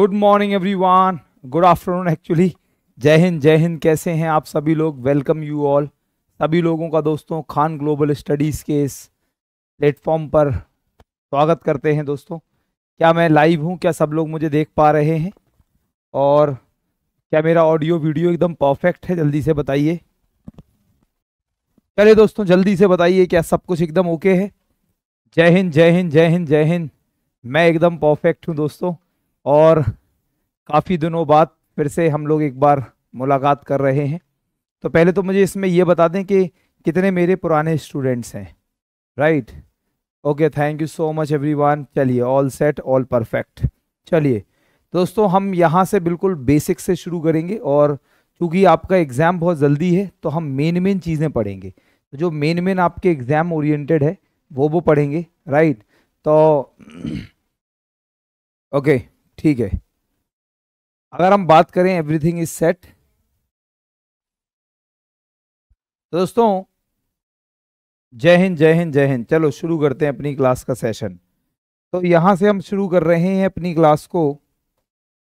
Good morning everyone good afternoon actually Jai Hind जय हिंद कैसे हैं आप सभी लोग वेलकम यू ऑल सभी लोगों का दोस्तों खान ग्लोबल स्टडीज़ के इस प्लेटफॉर्म पर स्वागत करते हैं दोस्तों क्या मैं लाइव हूं क्या सब लोग मुझे देख पा रहे हैं और क्या मेरा ऑडियो वीडियो एकदम परफेक्ट है जल्दी से बताइए चलिए दोस्तों जल्दी से बताइए क्या सब कुछ एकदम ओके है जय हिंद जय हिंद जय हिंद जय हिंद मैं एकदम परफेक्ट हूँ दोस्तों और काफ़ी दिनों बाद फिर से हम लोग एक बार मुलाकात कर रहे हैं तो पहले तो मुझे इसमें यह बता दें कि कितने मेरे पुराने स्टूडेंट्स हैं right okay thank you so much everyone चलिए ऑल सेट ऑल परफेक्ट चलिए दोस्तों हम यहाँ से बिल्कुल बेसिक से शुरू करेंगे और क्योंकि आपका एग्ज़ाम बहुत जल्दी है तो हम मेन मेन चीज़ें पढ़ेंगे तो जो मेन मेन आपके एग्ज़ाम ओरिएंटेड है वो वो पढ़ेंगे राइट तो ओके okay. ठीक है अगर हम बात करें एवरीथिंग इज सेट तो दोस्तों जय हिंद जय हिंद जय हिंद चलो शुरू करते हैं अपनी क्लास का सेशन तो यहां से हम शुरू कर रहे हैं अपनी क्लास को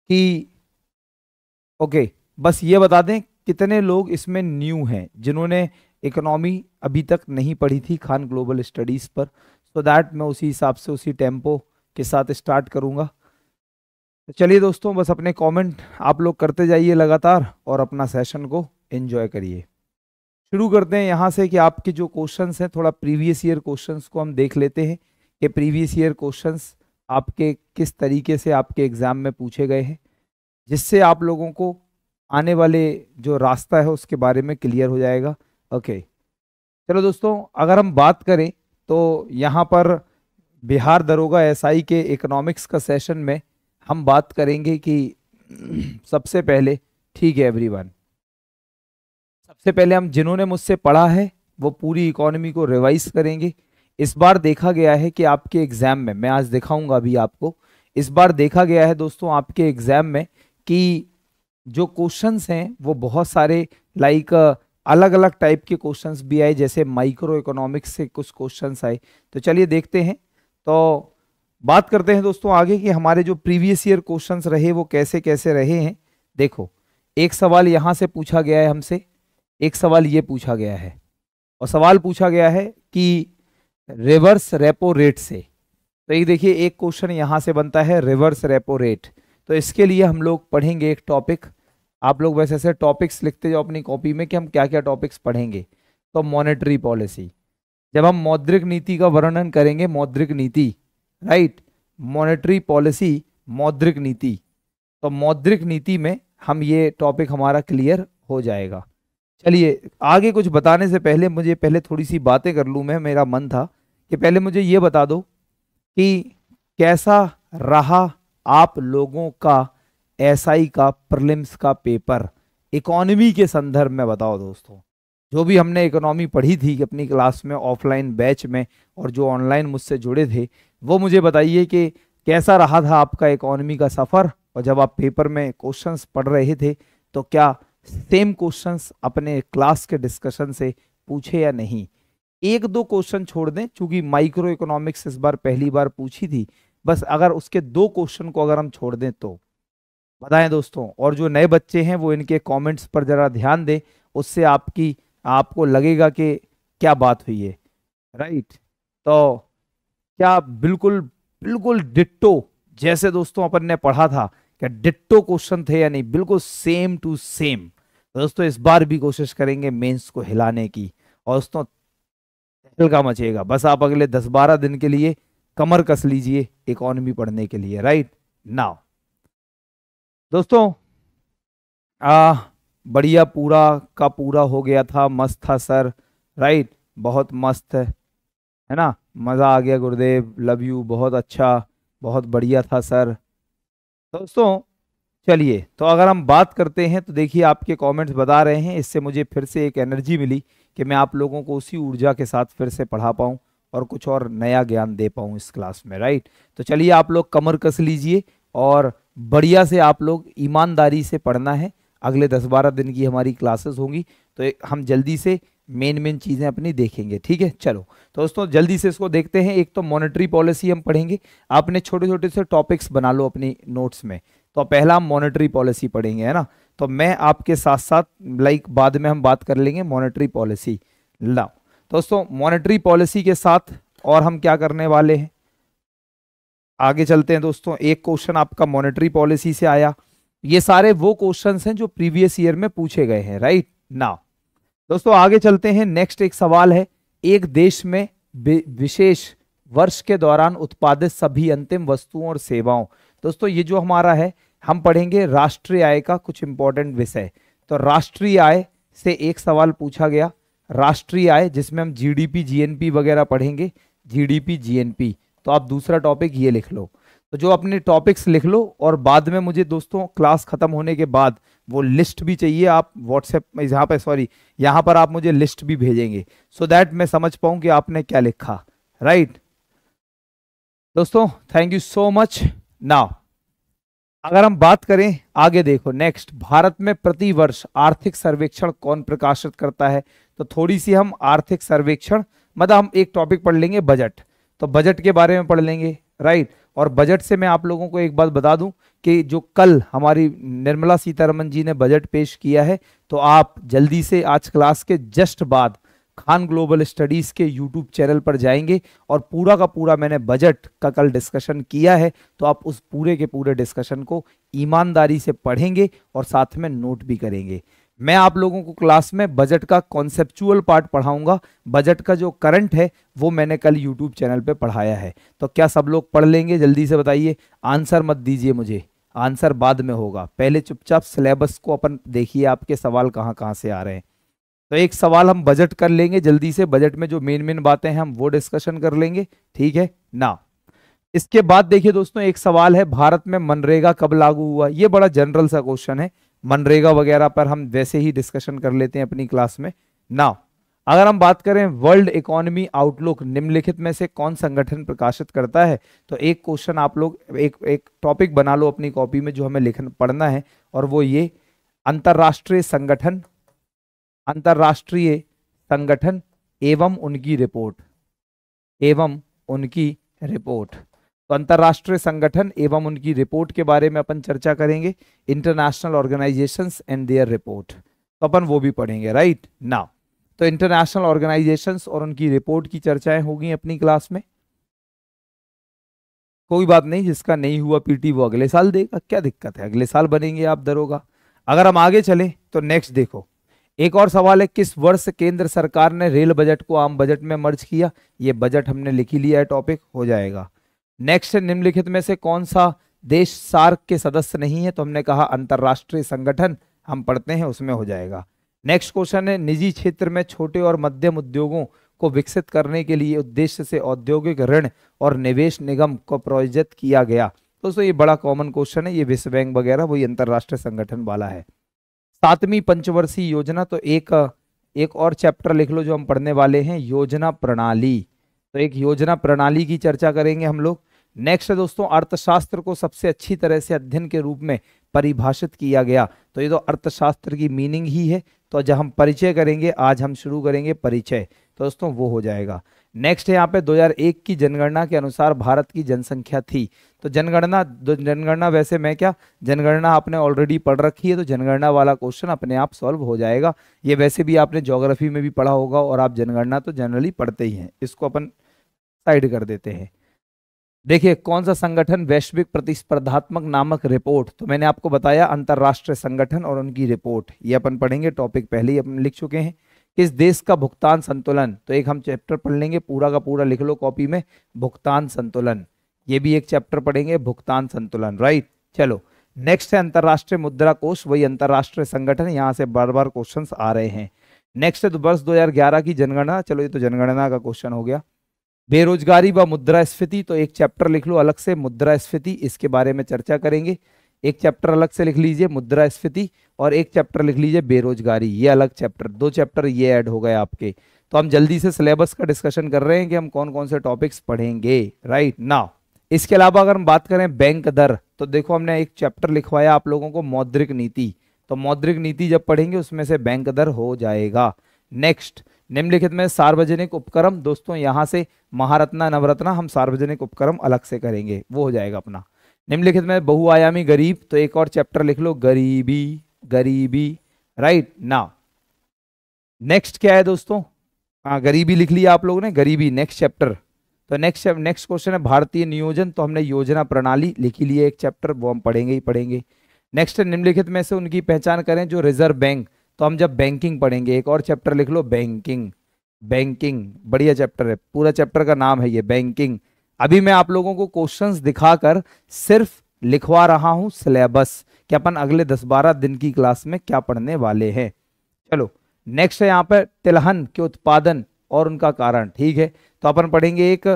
कि ओके बस ये बता दें कितने लोग इसमें न्यू हैं जिन्होंने इकोनॉमी अभी तक नहीं पढ़ी थी खान ग्लोबल स्टडीज़ पर सो so दैट मैं उसी हिसाब से उसी टेम्पो के साथ स्टार्ट करूंगा तो चलिए दोस्तों बस अपने कमेंट आप लोग करते जाइए लगातार और अपना सेशन को एंजॉय करिए शुरू करते हैं यहाँ से कि आपके जो क्वेश्चंस हैं थोड़ा प्रीवियस ईयर क्वेश्चंस को हम देख लेते हैं कि प्रीवियस ईयर क्वेश्चंस आपके किस तरीके से आपके एग्ज़ाम में पूछे गए हैं जिससे आप लोगों को आने वाले जो रास्ता है उसके बारे में क्लियर हो जाएगा ओके चलो दोस्तों अगर हम बात करें तो यहाँ पर बिहार दरोगा एसआई के इकोनॉमिक्स का सेशन में हम बात करेंगे कि सबसे पहले ठीक है एवरीवन सबसे पहले हम जिन्होंने मुझसे पढ़ा है वो पूरी इकोनॉमी को रिवाइज करेंगे इस बार देखा गया है कि आपके एग्ज़ाम में मैं आज दिखाऊंगा अभी आपको इस बार देखा गया है दोस्तों आपके एग्ज़ाम में कि जो क्वेश्चंस हैं वो बहुत सारे लाइक अलग अलग टाइप के क्वेश्चंस भी आए जैसे माइक्रो इकोनॉमिक्स से कुछ क्वेश्चंस आए तो चलिए देखते हैं तो बात करते हैं दोस्तों आगे कि हमारे जो प्रीवियस ईयर क्वेश्चन रहे वो कैसे कैसे रहे हैं देखो एक सवाल यहाँ से पूछा गया है हमसे एक सवाल ये पूछा गया है और सवाल पूछा गया है कि रिवर्स रेपो रेट से तो ये देखिए एक क्वेश्चन यहाँ से बनता है रिवर्स रेपो रेट तो इसके लिए हम लोग पढ़ेंगे एक टॉपिक आप लोग वैसे ऐसे टॉपिक्स लिखते जाओ अपनी कॉपी में कि हम क्या क्या टॉपिक्स पढ़ेंगे तो मॉनेटरी पॉलिसी जब हम मौद्रिक नीति का वर्णन करेंगे मौद्रिक नीति राइट मॉनेटरी पॉलिसी मौद्रिक नीति तो मौद्रिक नीति में हम ये टॉपिक हमारा क्लियर हो जाएगा चलिए आगे कुछ बताने से पहले मुझे पहले थोड़ी सी बातें कर लूँ मैं मेरा मन था कि पहले मुझे ये बता दो कि कैसा रहा आप लोगों का एसआई का प्रलिम्स का पेपर इकोनॉमी के संदर्भ में बताओ दोस्तों जो भी हमने इकोनॉमी पढ़ी थी अपनी क्लास में ऑफलाइन बैच में और जो ऑनलाइन मुझसे जुड़े थे वो मुझे बताइए कि कैसा रहा था आपका इकोनॉमी का सफ़र और जब आप पेपर में क्वेश्चंस पढ़ रहे थे तो क्या सेम क्वेश्चंस अपने क्लास के डिस्कशन से पूछे या नहीं एक दो क्वेश्चन छोड़ दें चूंकि माइक्रो इकोनॉमिक्स इस बार पहली बार पूछी थी बस अगर उसके दो क्वेश्चन को अगर हम छोड़ दें तो बताएं दोस्तों और जो नए बच्चे हैं वो इनके कमेंट्स पर ज़रा ध्यान दें उससे आपकी आपको लगेगा कि क्या बात हुई है राइट तो क्या बिल्कुल बिल्कुल डिट्टो जैसे दोस्तों अपन ने पढ़ा था क्या डिट्टो क्वेश्चन थे या नहीं बिल्कुल सेम टू सेम दोस्तों इस बार भी कोशिश करेंगे मेंस को हिलाने की और दोस्तों हल्का मचेगा बस आप अगले दस बारह दिन के लिए कमर कस लीजिए इकोनॉमी पढ़ने के लिए राइट नाउ दोस्तों आ, बढ़िया पूरा का पूरा हो गया था मस्त था सर राइट बहुत मस्त है है ना मज़ा आ गया गुरुदेव लव यू बहुत अच्छा बहुत बढ़िया था सर दोस्तों चलिए तो अगर हम बात करते हैं तो देखिए आपके कमेंट्स बता रहे हैं इससे मुझे फिर से एक एनर्जी मिली कि मैं आप लोगों को उसी ऊर्जा के साथ फिर से पढ़ा पाऊँ और कुछ और नया ज्ञान दे पाऊँ इस क्लास में राइट तो चलिए आप लोग कमर कस लीजिए और बढ़िया से आप लोग ईमानदारी से पढ़ना है अगले दस बारह दिन की हमारी क्लासेस होंगी तो हम जल्दी से मेन मेन चीज़ें अपनी देखेंगे ठीक है चलो तो दोस्तों जल्दी से इसको देखते हैं एक तो मॉनेटरी पॉलिसी हम पढ़ेंगे आपने छोटे छोटे से टॉपिक्स बना लो अपनी नोट्स में तो पहला हम मॉनेटरी पॉलिसी पढ़ेंगे है ना तो मैं आपके साथ साथ लाइक बाद में हम बात कर लेंगे मॉनेटरी पॉलिसी लाओ दोस्तों मॉनेटरी पॉलिसी के साथ और हम क्या करने वाले हैं आगे चलते हैं दोस्तों एक क्वेश्चन आपका मॉनेटरी पॉलिसी से आया ये सारे वो क्वेश्चंस हैं जो प्रीवियस ईयर में पूछे गए हैं राइट नाउ दोस्तों आगे चलते हैं नेक्स्ट एक सवाल है एक देश में विशेष वर्ष के दौरान उत्पादित सभी अंतिम वस्तुओं और सेवाओं दोस्तों ये जो हमारा है हम पढ़ेंगे राष्ट्रीय आय का कुछ इंपॉर्टेंट विषय तो राष्ट्रीय आय से एक सवाल पूछा गया राष्ट्रीय आय जिसमें हम जीडीपी जीएनपी वगैरह पढ़ेंगे जीडीपी जीएनपी तो आप दूसरा टॉपिक ये लिख लो तो जो अपने टॉपिक्स लिख लो और बाद में मुझे दोस्तों क्लास खत्म होने के बाद वो लिस्ट भी चाहिए आप व्हाट्सएप में यहाँ पर सॉरी यहाँ पर आप मुझे लिस्ट भी भेजेंगे सो so दैट मैं समझ पाऊँ कि आपने क्या लिखा राइट right? दोस्तों thank you so much now अगर हम बात करें आगे देखो नेक्स्ट भारत में प्रति वर्ष आर्थिक सर्वेक्षण कौन प्रकाशित करता है तो थोड़ी सी हम आर्थिक सर्वेक्षण मतलब हम एक टॉपिक पढ़ लेंगे बजट तो बजट के बारे में पढ़ लेंगे राइट right? और बजट से मैं आप लोगों को एक बात बता दूं कि जो कल हमारी निर्मला सीतारमन जी ने बजट पेश किया है तो आप जल्दी से आज क्लास के जस्ट बाद खान ग्लोबल स्टडीज़ के यूट्यूब चैनल पर जाएंगे और पूरा का पूरा मैंने बजट का कल डिस्कशन किया है तो आप उस पूरे के पूरे डिस्कशन को ईमानदारी से पढ़ेंगे और साथ में नोट भी करेंगे मैं आप लोगों को क्लास में बजट का कॉन्सेप्चुअल पार्ट पढ़ाऊंगा बजट का जो करंट है वो मैंने कल यूट्यूब चैनल पे पढ़ाया है तो क्या सब लोग पढ़ लेंगे जल्दी से बताइए आंसर मत दीजिए मुझे आंसर बाद में होगा पहले चुपचाप सिलेबस को अपन देखिए आपके सवाल कहाँ कहाँ से आ रहे हैं तो एक सवाल हम बजट कर लेंगे जल्दी से बजट में जो मेन मेन बातें हैं हम वो डिस्कशन कर लेंगे ठीक है ना इसके बाद देखिए दोस्तों एक सवाल है भारत में मनरेगा कब लागू हुआ ये बड़ा जनरल सा क्वेश्चन है मनरेगा वगैरह पर हम वैसे ही डिस्कशन कर लेते हैं अपनी क्लास में ना अगर हम बात करें वर्ल्ड इकोनॉमी आउटलुक निम्नलिखित में से कौन संगठन प्रकाशित करता है तो एक क्वेश्चन आप लोग एक एक टॉपिक बना लो अपनी कॉपी में जो हमें लिखन पढ़ना है और वो ये अंतर्राष्ट्रीय संगठन अंतर्राष्ट्रीय संगठन एवं उनकी रिपोर्ट एवं उनकी रिपोर्ट तो अंतर्राष्ट्रीय संगठन एवं उनकी रिपोर्ट के बारे में अपन चर्चा करेंगे international organisation and their report तो अपन वो भी पढ़ेंगे राइट नाउ तो इंटरनेशनल ऑर्गेनाइजेशन और उनकी रिपोर्ट की चर्चाएं होगी अपनी क्लास में कोई बात नहीं जिसका नहीं हुआ पीटी वो अगले साल देगा क्या दिक्कत है अगले साल बनेंगे आप दरोगा अगर हम आगे चले तो नेक्स्ट देखो एक और सवाल है किस वर्ष केंद्र सरकार ने रेल बजट को आम बजट में मर्ज किया ये बजट हमने लिखी लिया है टॉपिक हो जाएगा नेक्स्ट निम्नलिखित में से कौन सा देश सार्क के सदस्य नहीं है तो हमने कहा अंतर्राष्ट्रीय संगठन हम पढ़ते हैं उसमें हो जाएगा नेक्स्ट क्वेश्चन है निजी क्षेत्र में छोटे और मध्यम उद्योगों को विकसित करने के लिए उद्देश्य से औद्योगिक ऋण और निवेश निगम को प्रायोजित किया गया दोस्तों तो ये बड़ा कॉमन क्वेश्चन है ये विश्व बैंक वगैरह वही अंतर्राष्ट्रीय संगठन वाला है सातवीं पंचवर्षीय योजना तो एक एक और चैप्टर लिख लो जो हम पढ़ने वाले हैं योजना प्रणाली तो एक योजना प्रणाली की चर्चा करेंगे हम लोग नेक्स्ट है दोस्तों अर्थशास्त्र को सबसे अच्छी तरह से अध्ययन के रूप में परिभाषित किया गया तो ये तो अर्थशास्त्र की मीनिंग ही है तो जब हम परिचय करेंगे आज हम शुरू करेंगे परिचय तो दोस्तों वो हो जाएगा नेक्स्ट है यहाँ पे 2001 की जनगणना के अनुसार भारत की जनसंख्या थी तो जनगणना जनगणना वैसे मैं क्या जनगणना आपने ऑलरेडी पढ़ रखी है तो जनगणना वाला क्वेश्चन अपने आप सॉल्व हो जाएगा ये वैसे भी आपने जोग्राफी में भी पढ़ा होगा और आप जनगणना तो जनरली पढ़ते ही हैं इसको अपन साइड कर देते हैं देखिए कौन सा संगठन वैश्विक प्रतिस्पर्धात्मक नामक रिपोर्ट तो मैंने आपको बताया अंतर्राष्ट्रीय संगठन और उनकी रिपोर्ट ये अपन पढ़ेंगे टॉपिक पहले ही अपन लिख चुके हैं किस देश का भुगतान संतुलन तो एक हम चैप्टर पढ़ लेंगे पूरा का पूरा लिख लो कॉपी में भुगतान संतुलन ये भी एक चैप्टर पढ़ेंगे भुगतान संतुलन राइट चलो नेक्स्ट है अंतर्राष्ट्रीय मुद्रा कोष वही अंतर्राष्ट्रीय संगठन यहाँ से बार बार क्वेश्चन आ रहे हैं नेक्स्ट है तो वर्ष दो की जनगणना चलो ये तो जनगणना का क्वेश्चन हो गया बेरोजगारी व मुद्रास्फीति तो एक चैप्टर लिख लो अलग से मुद्रास्फीति इसके बारे में चर्चा करेंगे एक चैप्टर अलग से लिख लीजिए मुद्रास्फीति और एक चैप्टर लिख लीजिए बेरोजगारी ये अलग चैप्टर दो चैप्टर ये ऐड हो गए आपके तो हम जल्दी से सिलेबस का डिस्कशन कर रहे हैं कि हम कौन कौन से टॉपिक्स पढ़ेंगे राइट ना इसके अलावा अगर हम बात करें बैंक दर तो देखो हमने एक चैप्टर लिखवाया आप लोगों को मौद्रिक नीति तो मौद्रिक नीति जब पढ़ेंगे उसमें से बैंक दर हो जाएगा नेक्स्ट निम्नलिखित में सार्वजनिक उपक्रम दोस्तों यहाँ से महारत्ना नवरत्ना हम सार्वजनिक उपक्रम अलग से करेंगे वो हो जाएगा अपना निम्नलिखित में बहुआयामी गरीब तो एक और चैप्टर लिख लो गरीबी गरीबी राइट ना नेक्स्ट क्या है दोस्तों आ, हाँ, गरीबी लिख लिया आप लोगों ने गरीबी नेक्स्ट चैप्टर तो नेक्स्ट नेक्स्ट क्वेश्चन है भारतीय नियोजन तो हमने योजना प्रणाली लिखी ली है एक चैप्टर वो हम पढ़ेंगे ही पढ़ेंगे नेक्स्ट निम्नलिखित में से उनकी पहचान करें जो रिजर्व बैंक तो हम जब बैंकिंग पढ़ेंगे एक और चैप्टर लिख लो बैंकिंग बैंकिंग बढ़िया चैप्टर है पूरा चैप्टर का नाम है ये बैंकिंग अभी मैं आप लोगों को क्वेश्चंस दिखाकर सिर्फ लिखवा रहा हूं सिलेबस कि अपन अगले दस बारह दिन की क्लास में क्या पढ़ने वाले हैं चलो नेक्स्ट है यहाँ पर तिलहन के उत्पादन और उनका कारण ठीक है तो अपन पढ़ेंगे एक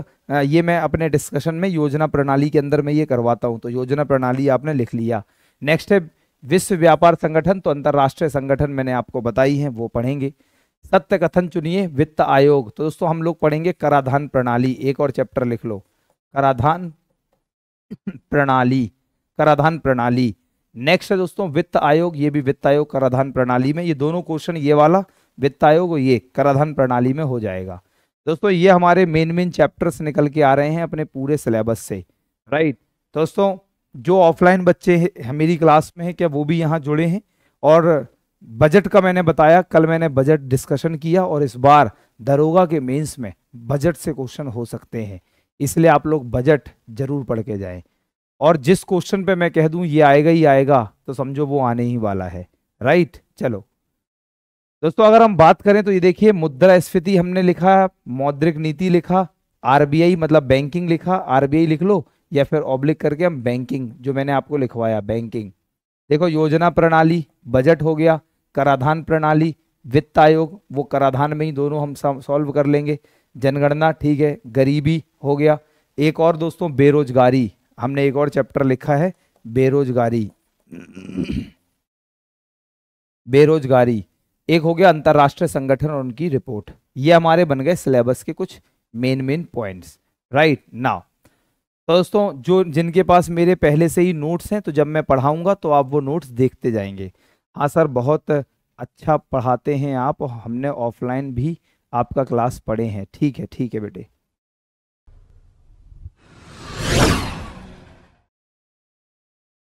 ये मैं अपने डिस्कशन में योजना प्रणाली के अंदर में ये करवाता हूँ तो योजना प्रणाली आपने लिख लिया नेक्स्ट है विश्व व्यापार संगठन तो अंतर्राष्ट्रीय संगठन मैंने आपको बताई है वो पढ़ेंगे सत्य कथन चुनिए वित्त आयोग तो दोस्तों हम लोग पढ़ेंगे कराधान प्रणाली एक और चैप्टर लिख लो कराधान प्रणाली कराधान प्रणाली नेक्स्ट है दोस्तों वित्त आयोग ये भी वित्त आयोग कराधान प्रणाली में ये दोनों क्वेश्चन ये वाला वित्त आयोग और ये कराधान प्रणाली में हो जाएगा दोस्तों ये हमारे मेन मेन चैप्टर्स निकल के आ रहे हैं अपने पूरे सिलेबस से राइट तो दोस्तों जो ऑफलाइन बच्चे मेरी क्लास में हैं क्या वो भी यहाँ जुड़े हैं और बजट का मैंने बताया कल मैंने बजट डिस्कशन किया और इस बार दरोगा के मेंस में बजट से क्वेश्चन हो सकते हैं इसलिए आप लोग बजट जरूर पढ़ के जाएं और जिस क्वेश्चन पे मैं कह दूं ये आएगा ही आएगा तो समझो वो आने ही वाला है राइट चलो दोस्तों अगर हम बात करें तो ये देखिए मुद्रा स्फीति हमने लिखा मौद्रिक नीति लिखा आरबीआई मतलब बैंकिंग लिखा आरबीआई लिख लो या फिर ऑब्लिक करके हम बैंकिंग जो मैंने आपको लिखवाया बैंकिंग देखो योजना प्रणाली बजट हो गया कराधान प्रणाली वित्त आयोग वो कराधान में ही दोनों हम सॉल्व कर लेंगे जनगणना ठीक है गरीबी हो गया एक और दोस्तों बेरोजगारी हमने एक और चैप्टर लिखा है बेरोजगारी बेरोजगारी एक हो गया अंतर्राष्ट्रीय संगठन और उनकी रिपोर्ट ये हमारे बन गए सिलेबस के कुछ main main points right now तो दोस्तों जो जिनके पास मेरे पहले से ही नोट्स हैं तो जब मैं पढ़ाऊँगा तो आप वो नोट्स देखते जाएंगे हाँ सर बहुत अच्छा पढ़ाते हैं आप हमने ऑफलाइन भी आपका क्लास पढ़े हैं ठीक है ठीक है बेटे